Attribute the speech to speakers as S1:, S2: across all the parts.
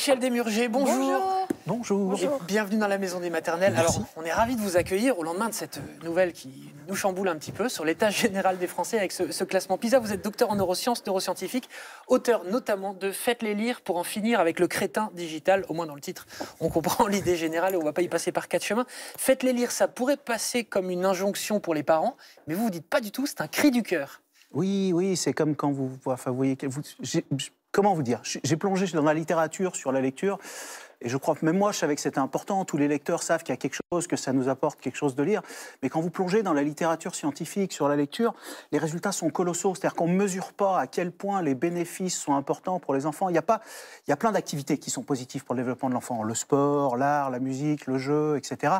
S1: Michel Desmurgers, bonjour. bonjour. Bonjour. bienvenue dans la maison des maternelles. Alors, on est ravi de vous accueillir au lendemain de cette nouvelle qui nous chamboule un petit peu sur l'état général des Français avec ce, classement PISA. Vous êtes docteur en neurosciences, neuroscientifique, auteur notamment de Faites-les lire pour en finir avec le crétin digital. Au moins dans le titre, on comprend l'idée générale et on ne va pas y passer par quatre chemins. Faites-les lire, ça pourrait passer comme une injonction pour les parents, mais vous vous dites pas du tout, c'est un cri du cœur. Oui,
S2: oui, c'est comme quand vous, enfin, vous voyez, vous, comment vous dire J'ai plongé dans la littérature sur la lecture. Et je crois que même moi, je savais que c'était important. Tous les lecteurs savent qu'il y a quelque chose, que ça nous apporte quelque chose de lire. Mais quand vous plongez dans la littérature scientifique, sur la lecture, les résultats sont colossaux. C'est-à-dire qu'on ne mesure pas à quel point les bénéfices sont importants pour les enfants. Il y a, pas, il y a plein d'activités qui sont positives pour le développement de l'enfant. Le sport, l'art, la musique, le jeu, etc.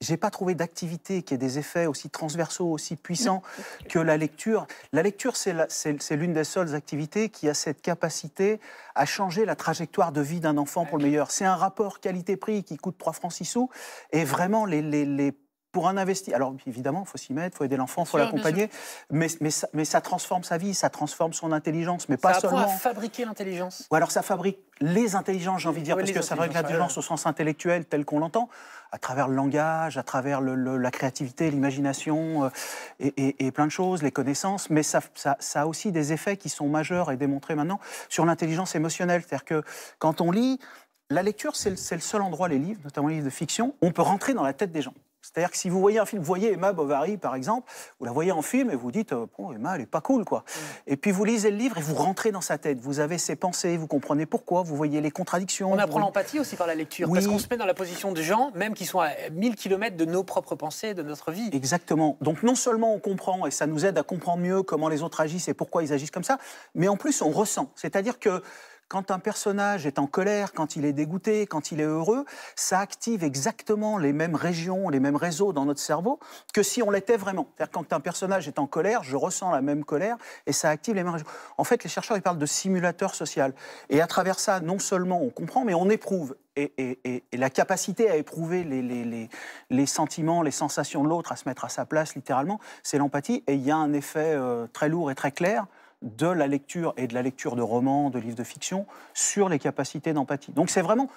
S2: J'ai pas trouvé d'activité qui ait des effets aussi transversaux, aussi puissants que la lecture. La lecture, c'est l'une des seules activités qui a cette capacité à changer la trajectoire de vie d'un enfant pour le meilleur. C'est un rapport qualité-prix qui coûte 3 francs 6 sous. Et vraiment, les, les, les pour un investi, Alors évidemment, il faut s'y mettre, il faut aider l'enfant, il faut l'accompagner, mais, mais ça, mais, ça, transforme sa vie, ça transforme son intelligence, mais pas seulement. Ça
S1: fabriquer l'intelligence.
S2: Ou alors ça fabrique les intelligences, j'ai envie de dire, parce que ça fabrique l'intelligence au sens intellectuel tel qu'on l'entend, à travers le langage, à travers la créativité, l'imagination euh, et, plein de choses, les connaissances, mais ça, ça, ça, a aussi des effets qui sont majeurs et démontrés maintenant sur l'intelligence émotionnelle. C'est-à-dire que quand on lit, la lecture, c'est le, seul endroit, les livres, notamment les livres de fiction, où on peut rentrer dans la tête des gens. C'est-à-dire que si vous voyez un film, vous voyez Emma Bovary, par exemple, vous la voyez en film et vous dites, euh, bon, Emma, elle est pas cool, quoi. Et puis vous lisez le livre et vous rentrez dans sa tête. Vous avez ses pensées, vous comprenez pourquoi, vous voyez les contradictions. On apprend
S1: l'empathie aussi par la lecture, parce qu'on se met dans la position de gens, même qui sont à 1000 km de nos propres pensées, de notre vie. Exactement. Donc non seulement on comprend et ça nous aide à comprendre mieux comment les autres agissent et
S2: pourquoi ils agissent comme ça, mais en plus on ressent. C'est-à-dire que quand un personnage est en colère, quand il est dégoûté, quand il est heureux, ça active exactement les mêmes régions, les mêmes réseaux dans notre cerveau que si on l'était vraiment. cest quand un personnage est en colère, je ressens la même colère et ça active les mêmes régions. En fait, les chercheurs, ils parlent de simulateur social. Et à travers ça, non seulement on comprend, mais on éprouve. Et, la capacité à éprouver les, sentiments, les sensations de l'autre, à se mettre à sa place littéralement, c'est l'empathie. Et il y a un effet euh, très lourd et très clair de la lecture et de la lecture de romans, de livres de fiction, sur les capacités d'empathie. Donc c'est vraiment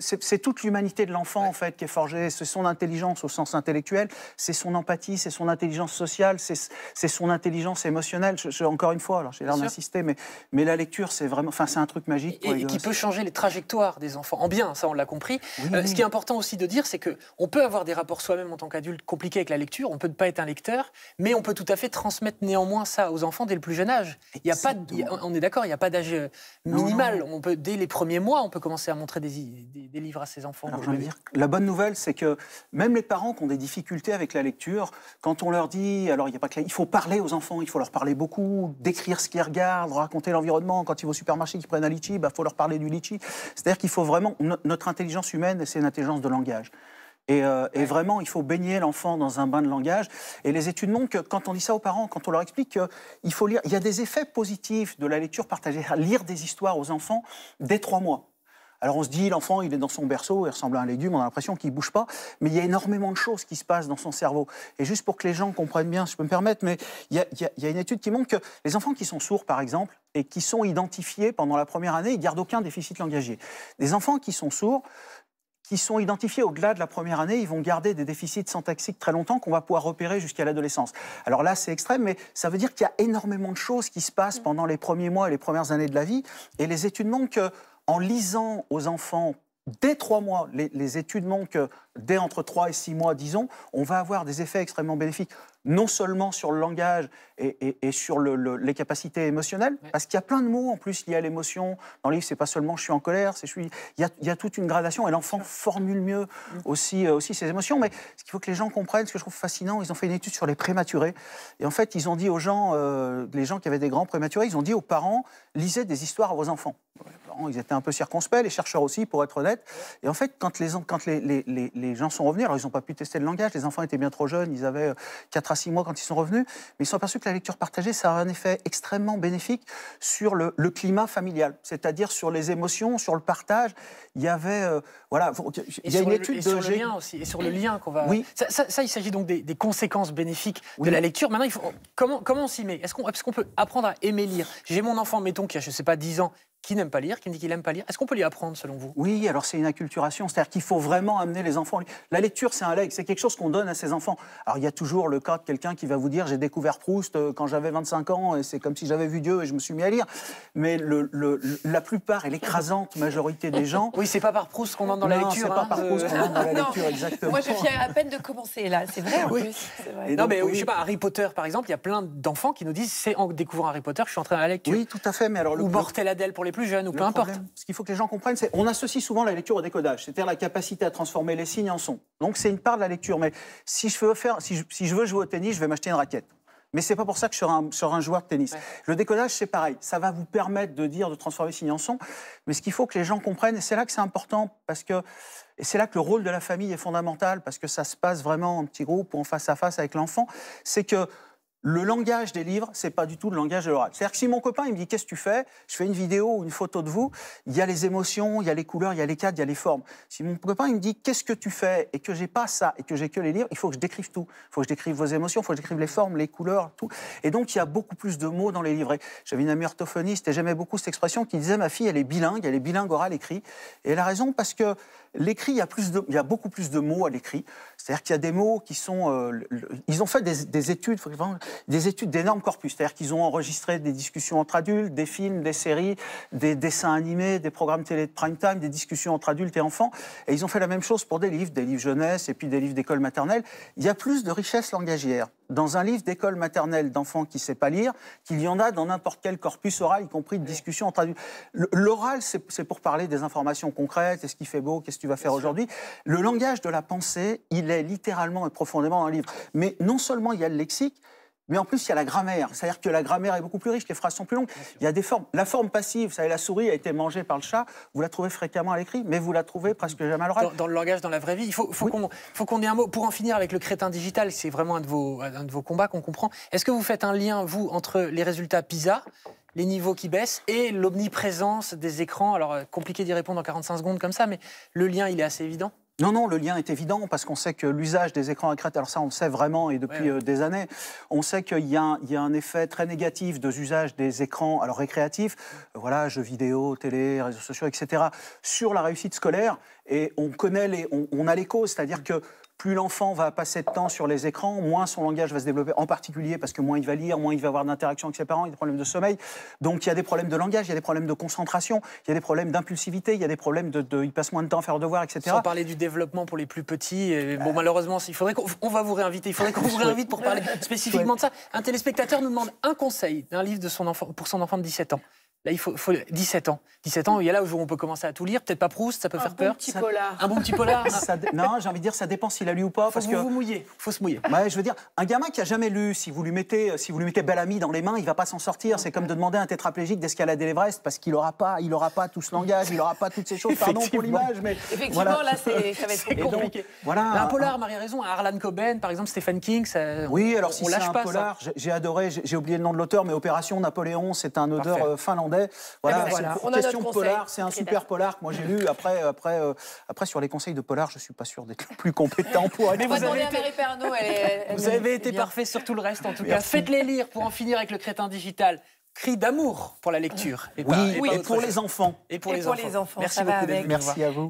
S2: c'est toute l'humanité de l'enfant en fait qui est forgée. C'est son intelligence au sens intellectuel, c'est son empathie, c'est son intelligence sociale, c'est son intelligence émotionnelle. Je,
S1: encore une fois, alors j'ai l'air d'insister, mais, mais la lecture, c'est vraiment, enfin, c'est un truc magique. et, qui peut changer les trajectoires des enfants en bien, ça on l'a compris. Euh, ce qui est important aussi de dire, c'est que on peut avoir des rapports soi-même en tant qu'adulte compliqués avec la lecture. On peut ne pas être un lecteur, mais on peut tout à fait transmettre néanmoins ça aux enfants dès le plus jeune âge. Il y a pas, on est d'accord, il n'y a pas d'âge euh, minimal. On peut dès les premiers mois, on peut commencer à montrer des des, livres à ses enfants. dire,
S2: la bonne nouvelle, c'est que même les parents qui ont des difficultés avec la lecture, quand on leur dit, alors il a pas faut parler aux enfants, il faut leur parler beaucoup, décrire ce qu'ils regardent, raconter l'environnement. Quand ils vont au supermarché, qu'ils prennent un litchi, il bah, faut leur parler du litchi. C'est-à-dire qu'il faut vraiment notre intelligence humaine, c'est une intelligence de langage. Et, euh, et, vraiment, il faut baigner l'enfant dans un bain de langage. Et les études montrent que quand on dit ça aux parents, quand on leur explique qu'il faut lire, il y a des effets positifs de la lecture partagée, lire des histoires aux enfants dès trois mois. Alors on se dit, l'enfant, il est dans son berceau, il ressemble à un légume, on a l'impression qu'il ne bouge pas, mais il y a énormément de choses qui se passent dans son cerveau. Et juste pour que les gens comprennent bien, si je peux me permettre, mais il y a, une étude qui montre que les enfants qui sont sourds, par exemple, et qui sont identifiés pendant la première année, ils gardent aucun déficit langagier. Les enfants qui sont sourds, qui sont identifiés au-delà de la première année, ils vont garder des déficits syntaxiques très longtemps qu'on va pouvoir repérer jusqu'à l'adolescence. Alors là, c'est extrême, mais ça veut dire qu'il y a énormément de choses qui se passent mm. pendant les premiers mois et les premières années de la vie. Et les études montrent que en lisant aux enfants dès trois mois, les, études montrent que dès entre 3 et 6 mois, disons, on va avoir des effets extrêmement bénéfiques, non seulement sur le langage et, sur les capacités émotionnelles, parce qu'il y a plein de mots en plus liés à l'émotion. Dans le livre, c'est pas seulement je suis en colère, c'est je suis... Il y, a, toute une gradation, et l'enfant formule mieux mm. aussi, euh, aussi ses émotions. Mais ce qu'il faut que les gens comprennent, ce que je trouve fascinant, ils ont fait une étude sur les prématurés, et en fait, ils ont dit aux gens, euh, les gens qui avaient des grands prématurés, ils ont dit aux parents, lisez des histoires à vos enfants. Les parents, ils étaient un peu circonspects, les chercheurs aussi, pour être honnête. Et en fait, quand les, quand les les gens sont revenus. Alors, ils n'ont pas pu tester le langage. Les enfants étaient bien trop jeunes. Ils avaient 4 euh, à 6 mois quand ils sont revenus. Mais ils sont aperçus que la lecture partagée, ça a un effet extrêmement bénéfique sur le, climat familial, c'est-à-dire sur les émotions, sur le partage.
S1: Il y avait. Euh, voilà. Il y a une étude Sur le lien aussi. Et sur le lien qu'on va. Oui. Ça, il s'agit donc des, conséquences bénéfiques de la lecture. Maintenant, comment, on s'y met Est-ce qu'on est peut apprendre à aimer lire J'ai mon enfant, mettons, qui a, je ne sais pas, 10 ans, qui n'aime pas lire, qui me dit qu'il n'aime pas lire. Est-ce qu'on peut lui apprendre selon vous Oui, alors c'est une acculturation, c'est-à-dire qu'il faut vraiment amener les enfants. La lecture, c'est un leg, c'est quelque chose qu'on
S2: donne à ses enfants. Alors il y a toujours le cas de quelqu'un qui va vous dire j'ai découvert Proust euh, quand j'avais 25 ans et c'est comme si j'avais vu Dieu et je me suis mis à lire. Mais le, la plupart et l'écrasante majorité des gens. Oui, c'est
S1: pas par Proust qu'on entre dans la lecture. c'est pas hein. par Proust qu'on entre dans la lecture, exactement. Moi, je viens à peine de commencer là, c'est vrai en oui. plus. Non, mais je sais pas, Harry Potter par exemple, il y a plein d'enfants qui nous disent c'est en découvrant Harry Potter je suis entré dans la lecture. Oui, tout à fait, mais alors le. Ou plus jeune, ou peu importe. Ce qu'il faut que les gens comprennent, c'est
S2: on associe souvent la lecture au décodage, c'est-à-dire la capacité à transformer les signes en sons. Donc c'est une part de la lecture. Mais si je veux, faire, si je, veux jouer au tennis, je vais m'acheter une raquette. Mais c'est pas pour ça que je serai un, un joueur de tennis. Le décodage, c'est pareil. Ça va vous permettre de dire, de transformer signes en son. Mais ce qu'il faut que les gens comprennent, et c'est là que c'est important, parce que c'est là que le rôle de la famille est fondamental, parce que ça se passe vraiment en petit groupe ou en face à face avec l'enfant, c'est que le langage des livres, c'est pas du tout le langage de l'oral. C'est-à-dire que si mon copain il me dit qu'est-ce que tu fais, je fais une vidéo ou une photo de vous, il y a les émotions, il y a les couleurs, il y a les cadres, il y a les formes. Si mon copain il me dit qu'est-ce que tu fais et que j'ai pas ça et que j'ai que les livres, il faut que je décrive tout. Il faut que je décrive vos émotions, il faut que je décrive les formes, les couleurs, tout. Et donc il y a beaucoup plus de mots dans les livres. J'avais une amie orthophoniste et j'aimais beaucoup cette expression qui disait ma fille elle est bilingue, elle est bilingue oral écrit. Et elle a raison parce que L'écrit, il, y a beaucoup plus de mots à l'écrit. C'est-à-dire qu'il y a des mots qui sont... Euh, ils ont fait des, des études, des études d'énormes corpus. C'est-à-dire qu'ils ont enregistré des discussions entre adultes, des films, des séries, des dessins animés, des programmes télé de prime time, des discussions entre adultes et enfants. Et ils ont fait la même chose pour des livres, des livres jeunesse et puis des livres d'école maternelle. Il y a plus de richesse langagière dans un livre d'école maternelle d'enfants qui ne sait pas lire qu'il y en a dans n'importe quel corpus oral, y compris de discussion en traduit. L'oral, c'est pour parler des informations concrètes, est-ce qu'il fait beau, qu'est-ce que tu vas faire aujourd'hui. Le langage de la pensée, il est littéralement et profondément dans un livre. Mais non seulement il y a le lexique, mais en plus, il y a la grammaire. C'est-à-dire que la grammaire est beaucoup plus riche, les phrases sont plus longues. Il y a des formes. La forme passive, vous savez, la souris a été mangée par le chat, vous la trouvez fréquemment
S1: à l'écrit, mais vous la trouvez presque jamais à l'oral. Dans, le langage, dans la vraie vie, il faut, qu'on ait un mot. Pour en finir avec le crétin digital, c'est vraiment un de vos, un de vos combats qu'on comprend. Est-ce que vous faites un lien, vous, entre les résultats PISA les niveaux qui baissent et l'omniprésence des écrans. Alors, euh, compliqué d'y répondre en 45 secondes comme ça, mais le lien, il est assez évident non, non, le lien est évident parce qu'on sait que l'usage des écrans
S2: à alors ça on le sait vraiment et depuis euh, des années, on sait qu'il y, a un effet très négatif des usages des écrans, alors récréatifs, euh, voilà, jeux vidéo, télé, réseaux sociaux, etc., sur la réussite scolaire. Et on connaît on, on a les causes, c'est-à-dire que plus l'enfant va passer de temps sur les écrans, moins son langage va se développer, en particulier parce que moins il va lire, moins il va avoir d'interaction avec ses parents, il y a des problèmes de sommeil. Donc il y a des problèmes de langage, il y a des problèmes de concentration, il y a des problèmes d'impulsivité, il y a des problèmes
S1: de, Il passe moins de temps à faire devoir, etc. Sans parler du développement pour les plus petits. bon, euh. malheureusement, il faudrait qu'on va vous réinviter. Il faudrait qu'on vous réinvite pour parler spécifiquement de ça. Un téléspectateur nous demande un conseil d'un livre de son enfant, pour son enfant de 17 ans. Là, il faut, faut, 17 ans. 17 ans, il y a là où on peut commencer à tout lire. Peut-être pas Proust, ça peut faire peur. Petit un bon petit polar. non, j'ai envie de dire, ça dépend s'il a lu ou pas. parce que vous
S2: mouillez. Faut se mouiller. je veux dire, un gamin qui a jamais lu, si vous lui mettez, euh, si vous lui mettez Bellamy dans les mains, il va pas s'en sortir. C'est comme de demander à un tétraplégique d'escalader l'Everest parce qu'il aura pas, il aura pas tout ce langage, il aura pas toutes ces choses. Pardon pour l'image, mais effectivement, là, ça va être compliqué. voilà. un polar,
S1: Marie raison. Un Harlan Coben, par exemple, Stephen King. Ça, oui, alors si c'est un pas, polar,
S2: j'ai adoré, j'ai oublié le nom de l'auteur, mais Opération Napoléon, c'est un odeur euh, finlandais voilà, eh ben voilà. question polar, c'est un super polar que moi j'ai lu. Après, après, euh, après, sur les conseils de polar, je suis pas sûr d'être le plus compétent pour. vous avez été, vous avez été parfait
S1: sur tout le reste en tout cas. Faites-les lire pour en finir avec le crétin digital cri d'amour pour la lecture. Et oui, pour les enfants. Et pour, les, enfants. les, enfants. Merci beaucoup. Merci à vous.